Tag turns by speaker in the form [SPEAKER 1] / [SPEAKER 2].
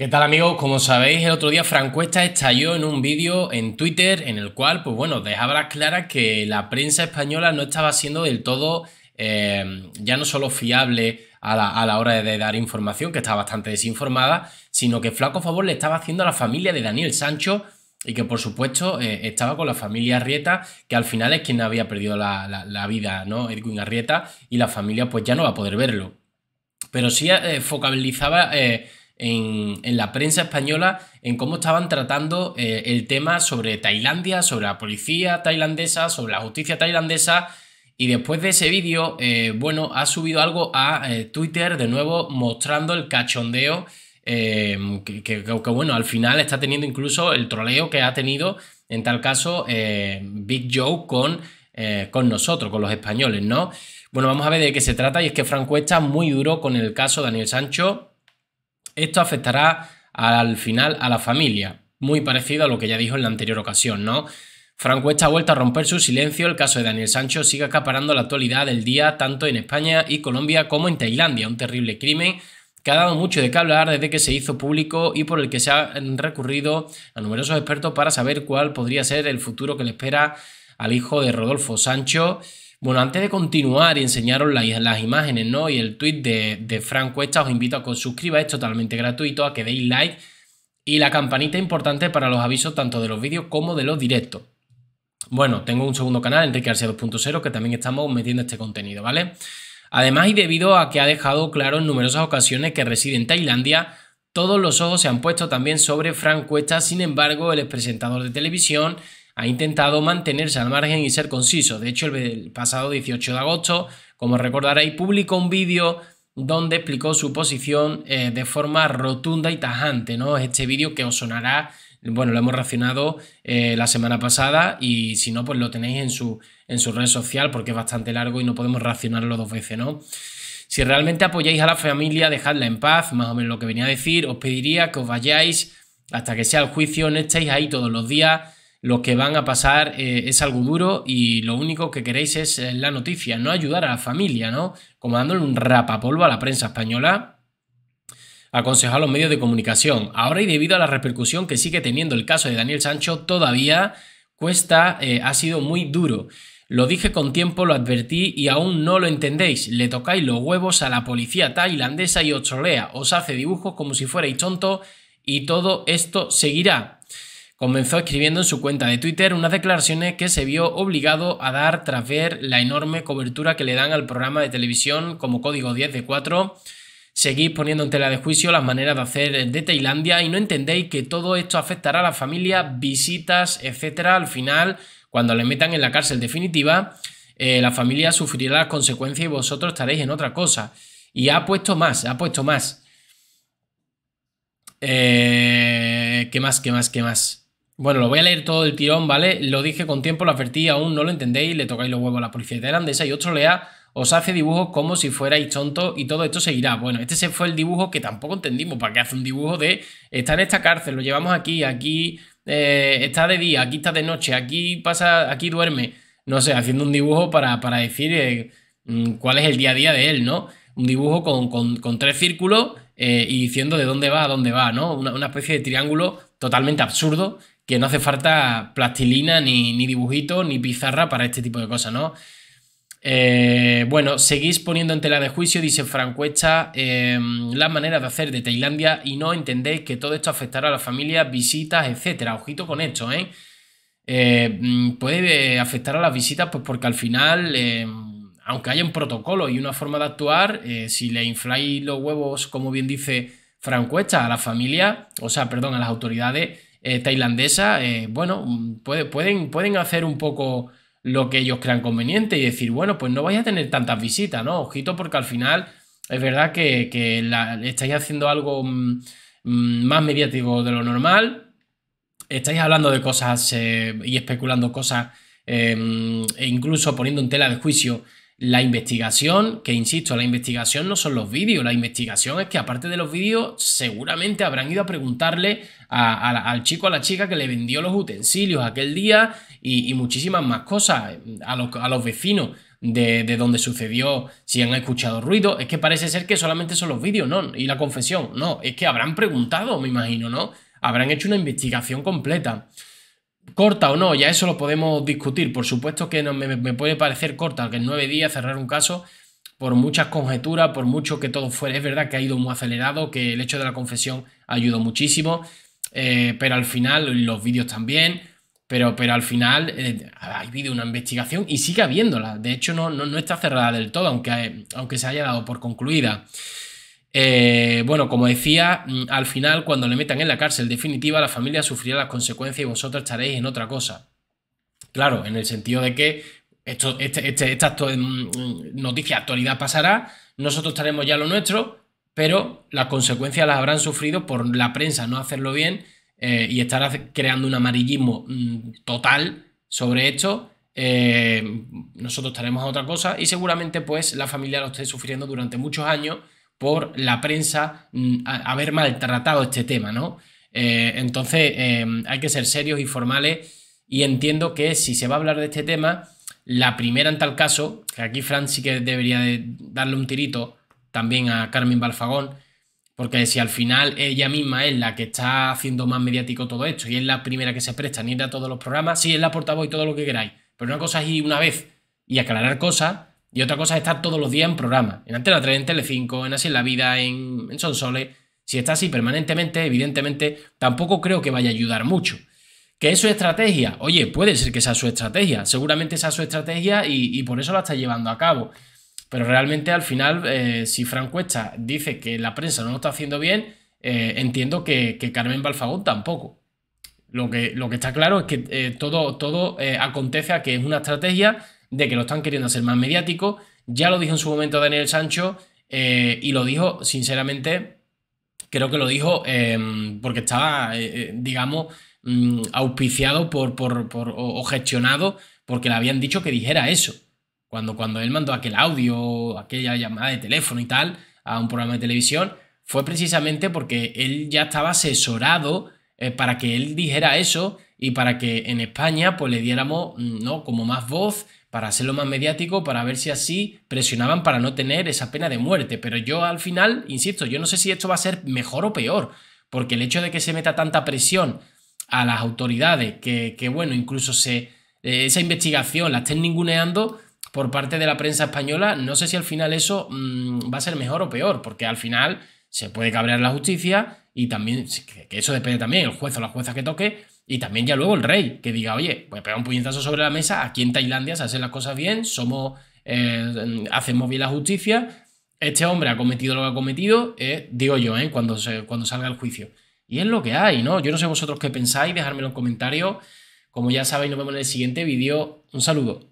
[SPEAKER 1] ¿Qué tal amigos? Como sabéis, el otro día Francuesta estalló en un vídeo en Twitter en el cual, pues bueno, dejaba claras que la prensa española no estaba siendo del todo eh, ya no solo fiable a la, hora de dar información, que estaba bastante desinformada, sino que flaco favor le estaba haciendo a la familia de Daniel Sancho y que por supuesto eh, estaba con la familia Arrieta, que al final es quien había perdido la, vida, ¿no? Edwin Arrieta, y la familia pues ya no va a poder verlo. Pero sí focabilizaba... Eh, focalizaba en, la prensa española en cómo estaban tratando eh, el tema sobre Tailandia, sobre la policía tailandesa, sobre la justicia tailandesa. Y después de ese vídeo, eh, bueno, ha subido algo a eh, Twitter de nuevo mostrando el cachondeo que, bueno, al final está teniendo incluso el troleo que ha tenido en tal caso Big Joe con, con nosotros, con los españoles, ¿no? Bueno, vamos a ver de qué se trata y es que Franco está muy duro con el caso Daniel Sancho, esto afectará al final a la familia, muy parecido a lo que ya dijo en la anterior ocasión, ¿no? Franco está vuelta a romper su silencio, el caso de Daniel Sancho sigue acaparando la actualidad del día tanto en España y Colombia como en Tailandia, un terrible crimen que ha dado mucho de qué hablar desde que se hizo público y por el que se han recurrido a numerosos expertos para saber cuál podría ser el futuro que le espera al hijo de Rodolfo Sancho. Bueno, antes de continuar y enseñaros las imágenes ¿no? y el tweet de, de Frank Cuesta, os invito a que os suscribáis, totalmente gratuito, a que deis like y la campanita importante para los avisos tanto de los vídeos como de los directos. Bueno, tengo un segundo canal, Enrique Arce 2.0, que también estamos metiendo este contenido, ¿vale? Además, y debido a que ha dejado claro en numerosas ocasiones que reside en Tailandia, todos los ojos se han puesto también sobre Frank Cuesta, sin embargo, el presentador de televisión ha intentado mantenerse al margen y ser conciso. De hecho, el pasado 18 de agosto, como recordaréis, publicó un vídeo donde explicó su posición eh, de forma rotunda y tajante, ¿no? Este vídeo que os sonará, bueno, lo hemos racionado eh, la semana pasada y si no, pues lo tenéis en su, en su red social porque es bastante largo y no podemos racionarlo dos veces, ¿no? Si realmente apoyáis a la familia, dejadla en paz, más o menos lo que venía a decir, os pediría que os vayáis hasta que sea el juicio, no estéis ahí todos los días lo que van a pasar eh, es algo duro y lo único que queréis es eh, la noticia, no ayudar a la familia, ¿no? Como dándole un rapapolvo a la prensa española, aconsejar a los medios de comunicación. Ahora y debido a la repercusión que sigue teniendo el caso de Daniel Sancho, todavía cuesta, eh, ha sido muy duro. Lo dije con tiempo, lo advertí y aún no lo entendéis. Le tocáis los huevos a la policía tailandesa y os trolea, os hace dibujos como si fuerais tonto y todo esto seguirá comenzó escribiendo en su cuenta de Twitter unas declaraciones que se vio obligado a dar tras ver la enorme cobertura que le dan al programa de televisión como código 10 de 4. Seguís poniendo en tela de juicio las maneras de hacer de Tailandia y no entendéis que todo esto afectará a la familia, visitas, etcétera. Al final, cuando le metan en la cárcel definitiva, eh, la familia sufrirá las consecuencias y vosotros estaréis en otra cosa. Y ha puesto más, ha puesto más. Eh, ¿Qué más, qué más, qué más? Bueno, lo voy a leer todo el tirón, ¿vale? Lo dije con tiempo, lo advertí, aún no lo entendéis, le tocáis los huevos a la policía de tailandesa y otro lea, os hace dibujos como si fuerais tontos y todo esto seguirá. Bueno, este se fue el dibujo que tampoco entendimos, ¿para qué hace un dibujo de está en esta cárcel, lo llevamos aquí, aquí eh, está de día, aquí está de noche, aquí pasa, aquí duerme, no sé, haciendo un dibujo para, decir eh, mm, cuál es el día a día de él, ¿no? Un dibujo con, tres círculos eh, y diciendo de dónde va a dónde va, ¿no? Una, una especie de triángulo totalmente absurdo que no hace falta plastilina, ni, ni dibujito, ni pizarra para este tipo de cosas, ¿no? Eh, bueno, seguís poniendo en tela de juicio, dice Francuesta, em, las maneras de hacer de Tailandia y no entendéis que todo esto afectará a las familias, visitas, etcétera. Ojito con esto, ¿eh? eh mm, puede eh, afectar a las visitas, pues porque al final, em, aunque haya un protocolo y una forma de actuar, si le infláis los huevos, como bien dice Francuesta, a la familia, o sea, perdón, a las autoridades, eh, tailandesa, eh, bueno, puede, pueden, pueden hacer un poco lo que ellos crean conveniente y decir, bueno, pues no vais a tener tantas visitas, ¿no? Ojito, porque al final es verdad que, que la, estáis haciendo algo mm, mm, más mediático de lo normal, estáis hablando de cosas eh, y especulando cosas mm, e incluso poniendo en tela de juicio la investigación, que insisto, la investigación no son los vídeos, la investigación es que aparte de los vídeos seguramente habrán ido a preguntarle al chico, a la chica que le vendió los utensilios aquel día y, muchísimas más cosas, a los, vecinos de, de, donde sucedió, si han escuchado ruido, es que parece ser que solamente son los vídeos, ¿no? Y la confesión, no, es que habrán preguntado, me imagino, ¿no? Habrán hecho una investigación completa corta o no, ya eso lo podemos discutir. Por supuesto que no, me, puede parecer corta, que en nueve días cerrar un caso, por muchas conjeturas, por mucho que todo fuera, es verdad que ha ido muy acelerado, que el hecho de la confesión ayudó muchísimo, eh, pero al final, los vídeos también, pero, pero al final eh, ha habido una investigación y sigue habiéndola. De hecho, no, no, no está cerrada del todo, aunque, aunque se haya dado por concluida. Eh, bueno, como decía, mm, al final cuando le metan en la cárcel definitiva, la familia sufrirá las consecuencias y vosotros estaréis en otra cosa. Claro, en el sentido de que este, este, esta mm, mm, noticia actualidad pasará, nosotros estaremos ya lo nuestro, pero las consecuencias las habrán sufrido por la prensa no hacerlo bien eh, y estar creando un amarillismo total sobre esto. Eh, nosotros estaremos a otra cosa y seguramente pues la familia lo esté sufriendo durante muchos años por la prensa haber mm, maltratado este tema, ¿no? Eh, entonces em, hay que ser serios y formales y entiendo que si se va a hablar de este tema, la primera en tal caso, que aquí Fran sí que debería darle un tirito también a Carmen Balfagón, porque si al final ella misma es la que está haciendo más mediático todo esto y es la primera que se presta ni ir a todos los programas, sí es la portavoz y todo lo que queráis, pero una cosa es ir una vez y aclarar cosas y otra cosa es estar todos los días en programa, en Antena 3, en Telecinco, en Así en la Vida, en, en Sonsoles. Si está así permanentemente, evidentemente tampoco creo que vaya a ayudar mucho. ¿Qué es su estrategia? Oye, puede ser que sea su estrategia, seguramente sea su estrategia y, por eso la está llevando a cabo. Pero realmente al final, eh, si Fran Cuesta dice que la prensa no lo está haciendo bien, eh, entiendo que, Carmen Balfagón tampoco. Lo que, lo que está claro es que eh, todo, todo acontece a que es una estrategia de que lo están queriendo hacer más mediático. Ya lo dijo en su momento Daniel Sancho eh, y lo dijo, sinceramente, creo que lo dijo em, porque estaba, eh, eh, digamos, mm, auspiciado por, por, o, gestionado porque le habían dicho que dijera eso. Cuando, cuando él mandó aquel audio, aquella llamada de teléfono y tal a un programa de televisión, fue precisamente porque él ya estaba asesorado para que él dijera eso y para que en España pues le diéramos, mm, ¿no? Como más voz para hacerlo más mediático, para ver si así presionaban para no tener esa pena de muerte. Pero yo al final, insisto, yo no sé si esto va a ser mejor o peor, porque el hecho de que se meta tanta presión a las autoridades, que, bueno, incluso se, eh, esa investigación la estén ninguneando por parte de la prensa española, no sé si al final eso mm, va a ser mejor o peor, porque al final se puede cabrear la justicia y también, que, que eso depende también, el juez o la jueza que toque, y también ya luego el rey, que diga, oye, pues pega un puñetazo sobre la mesa, aquí en Tailandia se hacen las cosas bien, somos, eh, hacemos bien la justicia, este hombre ha cometido lo que ha cometido, eh, digo yo, eh, cuando, cuando salga el juicio. Y es lo que hay, ¿no? Yo no sé vosotros qué pensáis, dejármelo en comentarios. Como ya sabéis, nos vemos en el siguiente vídeo. Un saludo.